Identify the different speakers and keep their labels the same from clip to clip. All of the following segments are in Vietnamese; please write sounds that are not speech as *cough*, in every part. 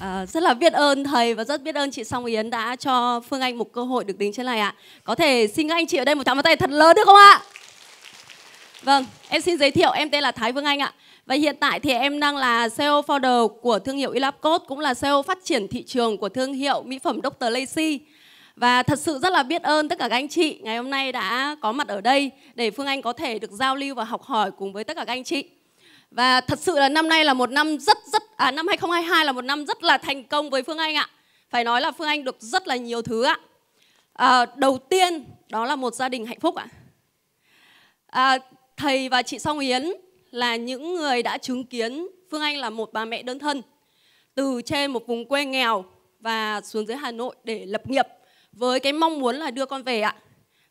Speaker 1: À, rất là biết ơn thầy và rất biết ơn chị Song Yến đã cho Phương Anh một cơ hội được đứng trên này ạ. Có thể xin các anh chị ở đây một tràng vào tay thật lớn được không ạ? Vâng, em xin giới thiệu em tên là Thái Vương Anh ạ. Và hiện tại thì em đang là CEO founder của thương hiệu Elapcode cũng là CEO phát triển thị trường của thương hiệu mỹ phẩm Dr. Lacy Và thật sự rất là biết ơn tất cả các anh chị ngày hôm nay đã có mặt ở đây để Phương Anh có thể được giao lưu và học hỏi cùng với tất cả các anh chị. Và thật sự là năm nay là một năm rất rất à, năm 2022 là một năm rất là thành công với Phương Anh ạ. Phải nói là Phương Anh được rất là nhiều thứ ạ. À, đầu tiên đó là một gia đình hạnh phúc ạ. À, thầy và chị Song Yến là những người đã chứng kiến Phương Anh là một bà mẹ đơn thân từ trên một vùng quê nghèo và xuống dưới Hà Nội để lập nghiệp với cái mong muốn là đưa con về ạ.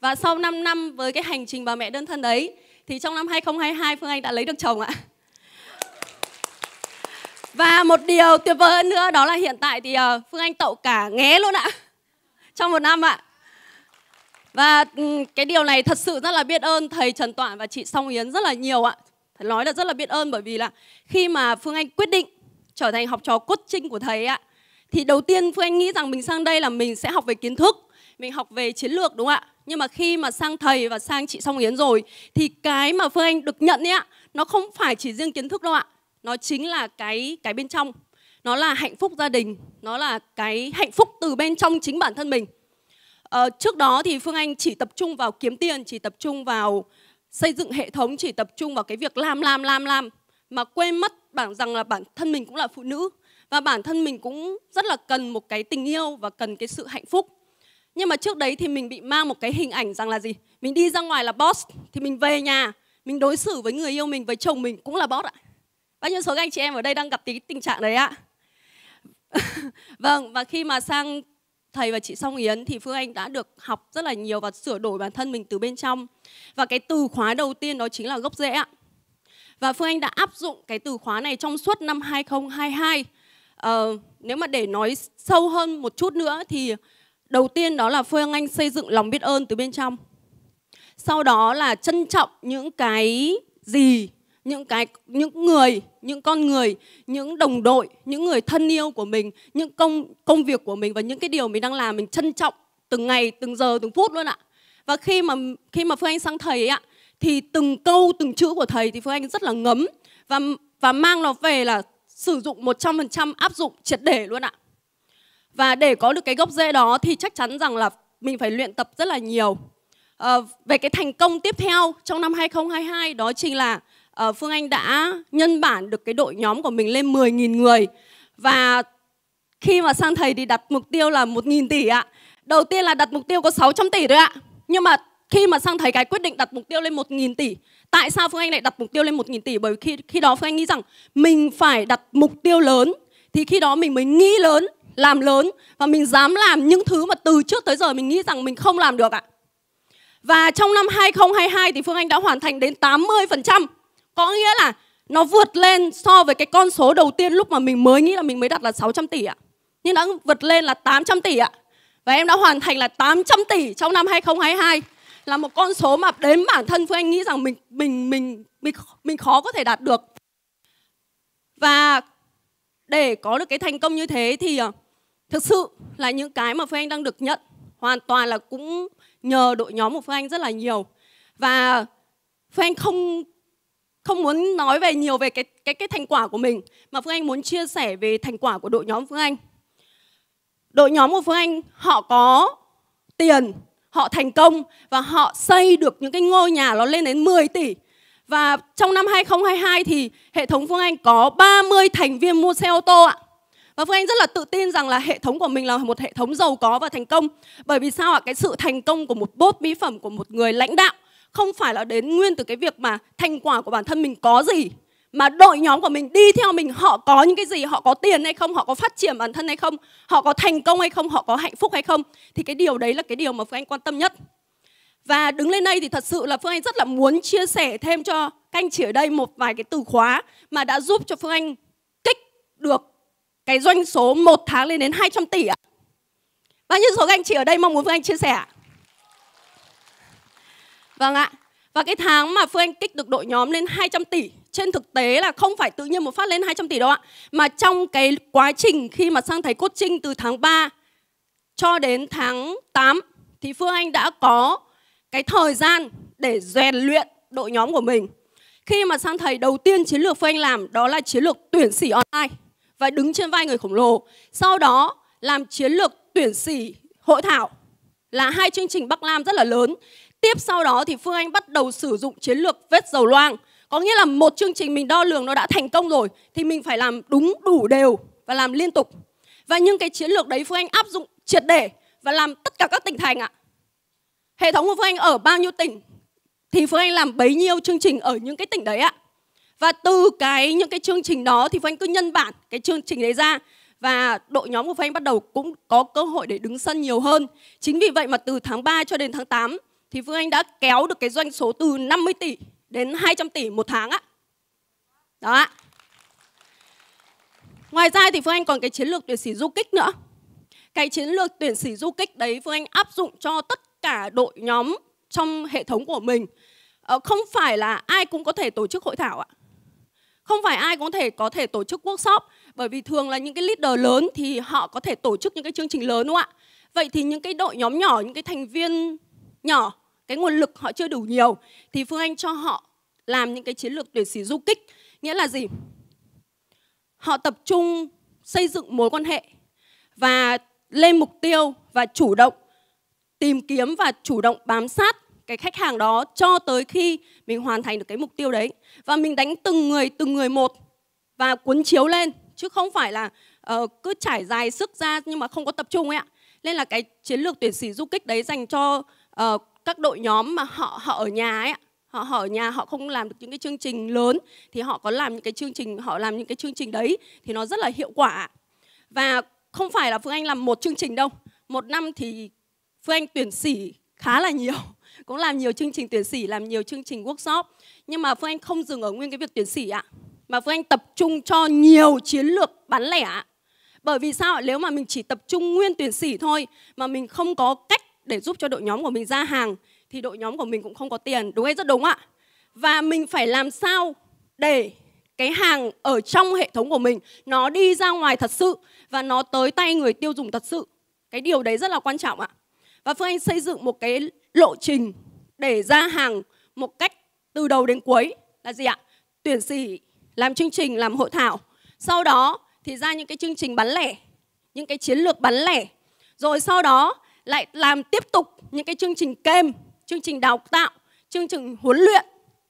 Speaker 1: Và sau 5 năm với cái hành trình bà mẹ đơn thân đấy thì trong năm 2022 Phương Anh đã lấy được chồng ạ. Và một điều tuyệt vời hơn nữa đó là hiện tại thì ờ, Phương Anh tậu cả nghé luôn ạ. Trong một năm ạ. Và ừ, cái điều này thật sự rất là biết ơn thầy Trần Toản và chị Song Yến rất là nhiều ạ. Phải nói là rất là biết ơn bởi vì là khi mà Phương Anh quyết định trở thành học trò cốt trinh của thầy ạ thì đầu tiên Phương Anh nghĩ rằng mình sang đây là mình sẽ học về kiến thức, mình học về chiến lược đúng không ạ? Nhưng mà khi mà sang thầy và sang chị Song Yến rồi thì cái mà Phương Anh được nhận ấy ạ, nó không phải chỉ riêng kiến thức đâu ạ nó chính là cái cái bên trong nó là hạnh phúc gia đình nó là cái hạnh phúc từ bên trong chính bản thân mình à, trước đó thì phương anh chỉ tập trung vào kiếm tiền chỉ tập trung vào xây dựng hệ thống chỉ tập trung vào cái việc làm làm làm làm mà quên mất bản rằng là bản thân mình cũng là phụ nữ và bản thân mình cũng rất là cần một cái tình yêu và cần cái sự hạnh phúc nhưng mà trước đấy thì mình bị mang một cái hình ảnh rằng là gì mình đi ra ngoài là boss thì mình về nhà mình đối xử với người yêu mình với chồng mình cũng là boss ạ Bao nhiêu số các anh chị em ở đây đang gặp tí tình trạng đấy ạ? *laughs* vâng, và khi mà sang thầy và chị Song Yến thì Phương Anh đã được học rất là nhiều và sửa đổi bản thân mình từ bên trong. Và cái từ khóa đầu tiên đó chính là gốc rễ ạ. Và Phương Anh đã áp dụng cái từ khóa này trong suốt năm 2022. Ờ, nếu mà để nói sâu hơn một chút nữa thì đầu tiên đó là Phương Anh xây dựng lòng biết ơn từ bên trong. Sau đó là trân trọng những cái gì những cái những người những con người những đồng đội những người thân yêu của mình những công công việc của mình và những cái điều mình đang làm mình trân trọng từng ngày từng giờ từng phút luôn ạ và khi mà khi mà phương anh sang thầy ấy ạ thì từng câu từng chữ của thầy thì phương anh rất là ngấm và và mang nó về là sử dụng 100% áp dụng triệt để luôn ạ và để có được cái gốc rễ đó thì chắc chắn rằng là mình phải luyện tập rất là nhiều à, về cái thành công tiếp theo trong năm 2022 đó chính là Ờ, Phương Anh đã nhân bản được cái đội nhóm của mình lên 10.000 người và khi mà sang thầy thì đặt mục tiêu là 1.000 tỷ ạ. Đầu tiên là đặt mục tiêu có 600 tỷ rồi ạ. Nhưng mà khi mà sang thầy cái quyết định đặt mục tiêu lên 1.000 tỷ Tại sao Phương Anh lại đặt mục tiêu lên 1.000 tỷ? Bởi khi, khi đó Phương Anh nghĩ rằng mình phải đặt mục tiêu lớn Thì khi đó mình mới nghĩ lớn, làm lớn Và mình dám làm những thứ mà từ trước tới giờ mình nghĩ rằng mình không làm được ạ Và trong năm 2022 thì Phương Anh đã hoàn thành đến 80% có nghĩa là nó vượt lên so với cái con số đầu tiên lúc mà mình mới nghĩ là mình mới đặt là 600 tỷ ạ. Nhưng đã vượt lên là 800 tỷ ạ. Và em đã hoàn thành là 800 tỷ trong năm 2022 là một con số mà đến bản thân Phương Anh nghĩ rằng mình mình mình mình mình khó có thể đạt được. Và để có được cái thành công như thế thì ờ, thực sự là những cái mà Phương Anh đang được nhận hoàn toàn là cũng nhờ đội nhóm của Phương Anh rất là nhiều. Và Phương Anh không không muốn nói về nhiều về cái cái cái thành quả của mình mà Phương Anh muốn chia sẻ về thành quả của đội nhóm Phương Anh. Đội nhóm của Phương Anh họ có tiền, họ thành công và họ xây được những cái ngôi nhà nó lên đến 10 tỷ. Và trong năm 2022 thì hệ thống Phương Anh có 30 thành viên mua xe ô tô ạ. Và Phương Anh rất là tự tin rằng là hệ thống của mình là một hệ thống giàu có và thành công. Bởi vì sao ạ? Cái sự thành công của một bốt mỹ phẩm của một người lãnh đạo không phải là đến nguyên từ cái việc mà thành quả của bản thân mình có gì mà đội nhóm của mình đi theo mình họ có những cái gì họ có tiền hay không họ có phát triển bản thân hay không họ có thành công hay không họ có hạnh phúc hay không thì cái điều đấy là cái điều mà phương anh quan tâm nhất và đứng lên đây thì thật sự là phương anh rất là muốn chia sẻ thêm cho các anh chị ở đây một vài cái từ khóa mà đã giúp cho phương anh kích được cái doanh số một tháng lên đến 200 tỷ ạ bao nhiêu số các anh chị ở đây mong muốn phương anh chia sẻ ạ Vâng ạ. Và cái tháng mà Phương Anh kích được đội nhóm lên 200 tỷ trên thực tế là không phải tự nhiên một phát lên 200 tỷ đâu ạ. Mà trong cái quá trình khi mà sang thầy coaching từ tháng 3 cho đến tháng 8 thì Phương Anh đã có cái thời gian để rèn luyện đội nhóm của mình. Khi mà sang thầy đầu tiên chiến lược Phương Anh làm đó là chiến lược tuyển sỉ online và đứng trên vai người khổng lồ. Sau đó làm chiến lược tuyển sỉ hội thảo là hai chương trình Bắc Nam rất là lớn tiếp sau đó thì Phương Anh bắt đầu sử dụng chiến lược vết dầu loang. Có nghĩa là một chương trình mình đo lường nó đã thành công rồi thì mình phải làm đúng đủ đều và làm liên tục. Và những cái chiến lược đấy Phương Anh áp dụng triệt để và làm tất cả các tỉnh thành ạ. Hệ thống của Phương Anh ở bao nhiêu tỉnh thì Phương Anh làm bấy nhiêu chương trình ở những cái tỉnh đấy ạ. Và từ cái những cái chương trình đó thì Phương Anh cứ nhân bản cái chương trình đấy ra và đội nhóm của Phương Anh bắt đầu cũng có cơ hội để đứng sân nhiều hơn. Chính vì vậy mà từ tháng 3 cho đến tháng 8 thì Phương Anh đã kéo được cái doanh số từ 50 tỷ đến 200 tỷ một tháng á Đó ạ. Ngoài ra thì Phương Anh còn cái chiến lược tuyển sĩ du kích nữa. Cái chiến lược tuyển sĩ du kích đấy Phương Anh áp dụng cho tất cả đội nhóm trong hệ thống của mình. Ờ, không phải là ai cũng có thể tổ chức hội thảo ạ. Không phải ai cũng có thể có thể tổ chức workshop bởi vì thường là những cái leader lớn thì họ có thể tổ chức những cái chương trình lớn đúng không ạ? Vậy thì những cái đội nhóm nhỏ, những cái thành viên nhỏ cái nguồn lực họ chưa đủ nhiều thì Phương Anh cho họ làm những cái chiến lược tuyển sĩ du kích nghĩa là gì họ tập trung xây dựng mối quan hệ và lên mục tiêu và chủ động tìm kiếm và chủ động bám sát cái khách hàng đó cho tới khi mình hoàn thành được cái mục tiêu đấy và mình đánh từng người từng người một và cuốn chiếu lên chứ không phải là uh, cứ trải dài sức ra nhưng mà không có tập trung ấy ạ nên là cái chiến lược tuyển sĩ du kích đấy dành cho uh, các đội nhóm mà họ họ ở nhà ấy họ họ ở nhà họ không làm được những cái chương trình lớn thì họ có làm những cái chương trình họ làm những cái chương trình đấy thì nó rất là hiệu quả và không phải là phương anh làm một chương trình đâu một năm thì phương anh tuyển sỉ khá là nhiều *laughs* cũng làm nhiều chương trình tuyển sỉ làm nhiều chương trình workshop nhưng mà phương anh không dừng ở nguyên cái việc tuyển sỉ ạ mà phương anh tập trung cho nhiều chiến lược bán lẻ bởi vì sao nếu mà mình chỉ tập trung nguyên tuyển sỉ thôi mà mình không có cách để giúp cho đội nhóm của mình ra hàng thì đội nhóm của mình cũng không có tiền đúng hay rất đúng ạ và mình phải làm sao để cái hàng ở trong hệ thống của mình nó đi ra ngoài thật sự và nó tới tay người tiêu dùng thật sự cái điều đấy rất là quan trọng ạ và phương anh xây dựng một cái lộ trình để ra hàng một cách từ đầu đến cuối là gì ạ tuyển sỉ làm chương trình làm hội thảo sau đó thì ra những cái chương trình bán lẻ những cái chiến lược bán lẻ rồi sau đó lại làm tiếp tục những cái chương trình kèm, chương trình đào tạo, chương trình huấn luyện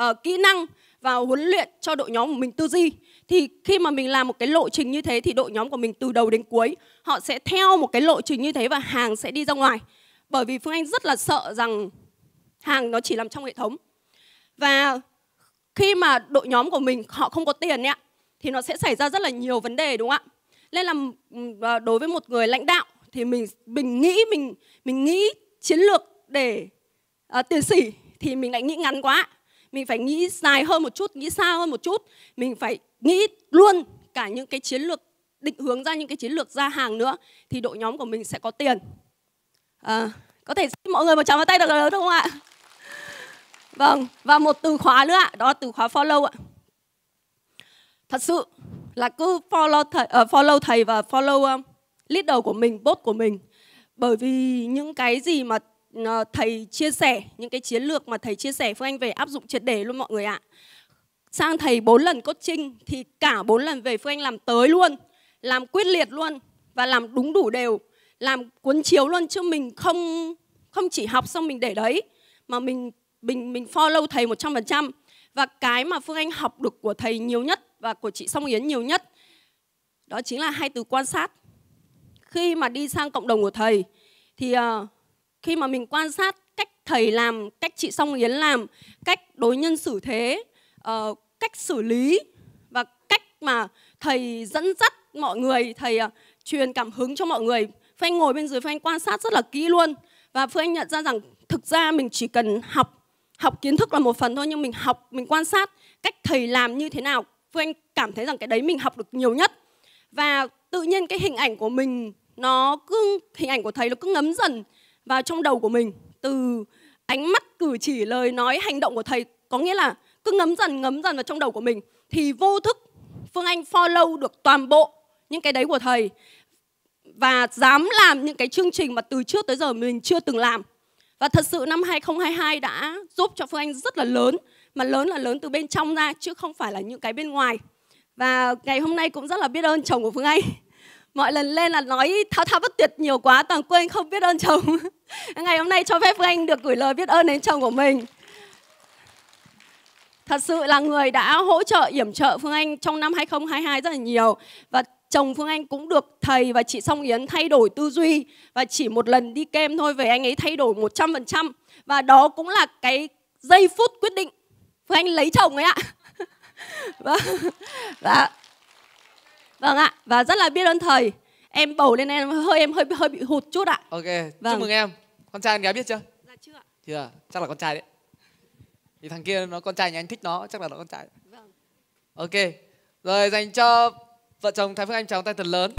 Speaker 1: uh, kỹ năng và huấn luyện cho đội nhóm của mình tư duy. Thì khi mà mình làm một cái lộ trình như thế thì đội nhóm của mình từ đầu đến cuối họ sẽ theo một cái lộ trình như thế và hàng sẽ đi ra ngoài. Bởi vì Phương Anh rất là sợ rằng hàng nó chỉ nằm trong hệ thống. Và khi mà đội nhóm của mình họ không có tiền ấy, thì nó sẽ xảy ra rất là nhiều vấn đề đúng không ạ? Nên là ờ, đối với một người lãnh đạo thì mình mình nghĩ mình mình nghĩ chiến lược để à, tiền sỉ thì mình lại nghĩ ngắn quá mình phải nghĩ dài hơn một chút nghĩ xa hơn một chút mình phải nghĩ luôn cả những cái chiến lược định hướng ra những cái chiến lược ra hàng nữa thì đội nhóm của mình sẽ có tiền à, có thể mọi người một tràng vào tay được rồi không ạ vâng và một từ khóa nữa ạ đó từ khóa follow ạ thật sự là cứ follow thầy, uh, follow thầy và follow uh, leader của mình, boss của mình. Bởi vì những cái gì mà ờ, thầy chia sẻ, những cái chiến lược mà thầy chia sẻ Phương Anh về áp dụng triệt để luôn mọi người ạ. Sang thầy 4 lần coaching thì cả 4 lần về Phương Anh làm tới luôn, làm quyết liệt luôn và làm đúng đủ đều, làm cuốn chiếu luôn chứ mình không không chỉ học xong mình để đấy mà mình mình mình follow thầy 100%. Và cái mà Phương Anh học được của thầy nhiều nhất và của chị Song Yến nhiều nhất đó chính là hai từ quan sát khi mà đi sang cộng đồng của thầy thì ờ, khi mà mình quan sát cách thầy làm, cách chị Song Yến làm, cách đối nhân xử thế, ờ, cách xử lý và cách mà thầy dẫn dắt mọi người, thầy ờ, truyền cảm hứng cho mọi người. Phan ngồi bên dưới Phan quan sát rất là kỹ luôn và Phương Anh nhận ra rằng thực ra mình chỉ cần học học kiến thức là một phần thôi nhưng mình học mình quan sát cách thầy làm như thế nào Phương Anh cảm thấy rằng cái đấy mình học được nhiều nhất và tự nhiên cái hình ảnh của mình nó cứ hình ảnh của thầy nó cứ ngấm dần vào trong đầu của mình từ ánh mắt cử chỉ lời nói hành động của thầy có nghĩa là cứ ngấm dần ngấm dần vào trong đầu của mình thì vô thức Phương Anh follow được toàn bộ những cái đấy của thầy và dám làm những cái chương trình mà từ trước tới giờ mình chưa từng làm. Và thật sự năm 2022 đã giúp cho Phương Anh rất là lớn, mà lớn là lớn từ bên trong ra chứ không phải là những cái bên ngoài. Và ngày hôm nay cũng rất là biết ơn chồng của Phương Anh mọi lần lên là nói thao thao bất tuyệt nhiều quá toàn quên không biết ơn chồng *laughs* ngày hôm nay cho phép phương anh được gửi lời biết ơn đến chồng của mình thật sự là người đã hỗ trợ yểm trợ phương anh trong năm 2022 rất là nhiều và chồng Phương Anh cũng được thầy và chị Song Yến thay đổi tư duy và chỉ một lần đi kem thôi về anh ấy thay đổi 100% và đó cũng là cái giây phút quyết định Phương Anh lấy chồng ấy ạ. *laughs* Vâng. và, và Vâng ạ, và rất là biết ơn thầy. Em bầu lên em hơi em hơi hơi bị hụt chút ạ. Ok, vâng. chúc mừng em. Con trai con gái biết chưa? Dạ chưa ạ. Chưa, chắc là con trai đấy. Thì thằng kia nó con trai nhà anh thích nó, chắc là nó con trai. Vâng. Ok. Rồi dành cho vợ chồng Thái Phương Anh chào tay thật lớn.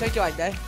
Speaker 1: chơi kiểu ảnh đấy.